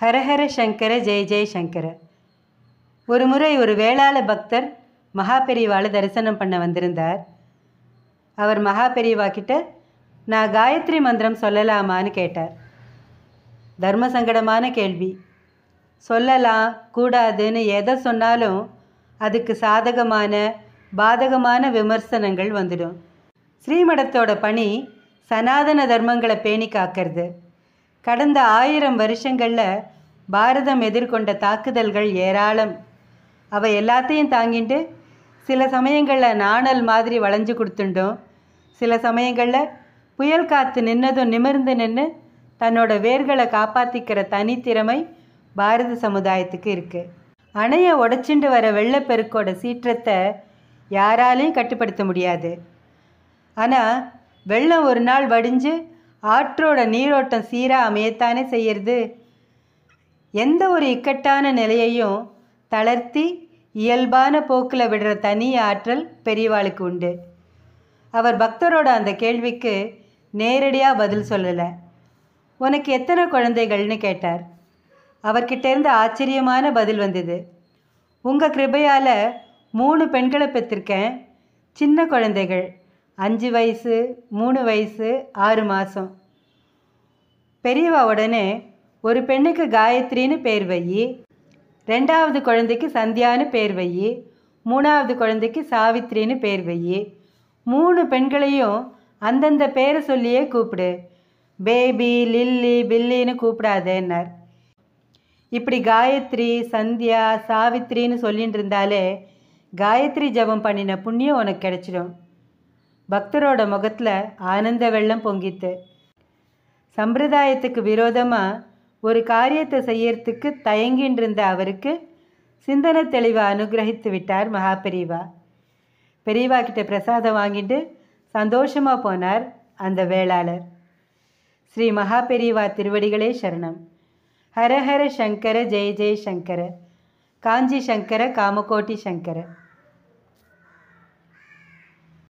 ஹரஹர சங்கர ஜெய ஜெய சங்கர ஒரு முறை ஒரு வேளாள பக்தர் மகாபெரிவாளை தரிசனம் பண்ண வந்திருந்தார் அவர் மகாபெரிவா கிட்ட நான் காயத்ரி மந்திரம் சொல்லலாமான்னு கேட்டார் தர்ம சங்கடமான கேள்வி சொல்லலாம் கூடாதுன்னு எதை சொன்னாலும் அதுக்கு சாதகமான பாதகமான விமர்சனங்கள் வந்துடும் ஸ்ரீமடத்தோட பணி சனாதன தர்மங்களை பேணி காக்கிறது கடந்த ஆயிரம் வருஷங்களில் பாரதம் எதிர்கொண்ட தாக்குதல்கள் ஏராளம் அவை எல்லாத்தையும் தாங்கிட்டு சில சமயங்களில் நாணல் மாதிரி வளைஞ்சு கொடுத்துட்டோம் சில சமயங்களில் புயல் காற்று நின்னதும் நிமிர்ந்து நின்று தன்னோட வேர்களை காப்பாற்றிக்கிற தனித்திறமை பாரத சமுதாயத்துக்கு இருக்குது அணையை உடச்சிண்டு வர வெள்ளப்பெருக்கோட சீற்றத்தை யாராலையும் கட்டுப்படுத்த முடியாது ஆனால் வெள்ளம் ஒரு நாள் வடிஞ்சு ஆற்றோட நீரோட்டம் சீராக அமையத்தானே செய்கிறது எந்த ஒரு இக்கட்டான நிலையையும் தளர்த்தி இயல்பான போக்கில் விடுற தனி ஆற்றல் பெரியவாளுக்கு உண்டு அவர் பக்தரோட அந்த கேள்விக்கு நேரடியாக பதில் சொல்லலை உனக்கு எத்தனை குழந்தைகள்னு கேட்டார் அவர்கிட்டேருந்து ஆச்சரியமான பதில் வந்தது உங்கள் கிருபையால் மூணு பெண்களை பெற்றிருக்கேன் சின்ன குழந்தைகள் அஞ்சு வயசு மூணு வயசு ஆறு மாதம் பெரியவா உடனே ஒரு பெண்ணுக்கு காயத்ரின்னு பேர் வையி ரெண்டாவது குழந்தைக்கு சந்தியான்னு பேர் வையி மூணாவது குழந்தைக்கு சாவித்ரின்னு பேர் வையி மூணு பெண்களையும் அந்தந்த பேரை சொல்லியே கூப்பிடு பேபி லில்லி பில்லின்னு கூப்பிடாதேன்னார் இப்படி காயத்ரி சந்தியா சாவித்ரின்னு சொல்லின்னு இருந்தாலே காயத்ரி ஜபம் பண்ணின புண்ணியம் உனக்கு கிடச்சிடும் பக்தரோட முகத்தில் ஆனந்த வெள்ளம் பொங்கித்து சம்பிரதாயத்துக்கு விரோதமாக ஒரு காரியத்தை செய்யறதுக்கு தயங்கின்றிருந்த அவருக்கு சிந்தன தெளிவை அனுகிரகித்து விட்டார் மகா பெரியவா பெரியவா கிட்ட பிரசாதம் வாங்கிட்டு சந்தோஷமாக போனார் அந்த வேளாளர் ஸ்ரீ மகா பெரியவா திருவடிகளே சரணம் ஹரஹர சங்கர ஜெய ஜெய சங்கர காஞ்சி சங்கர காமகோட்டி சங்கர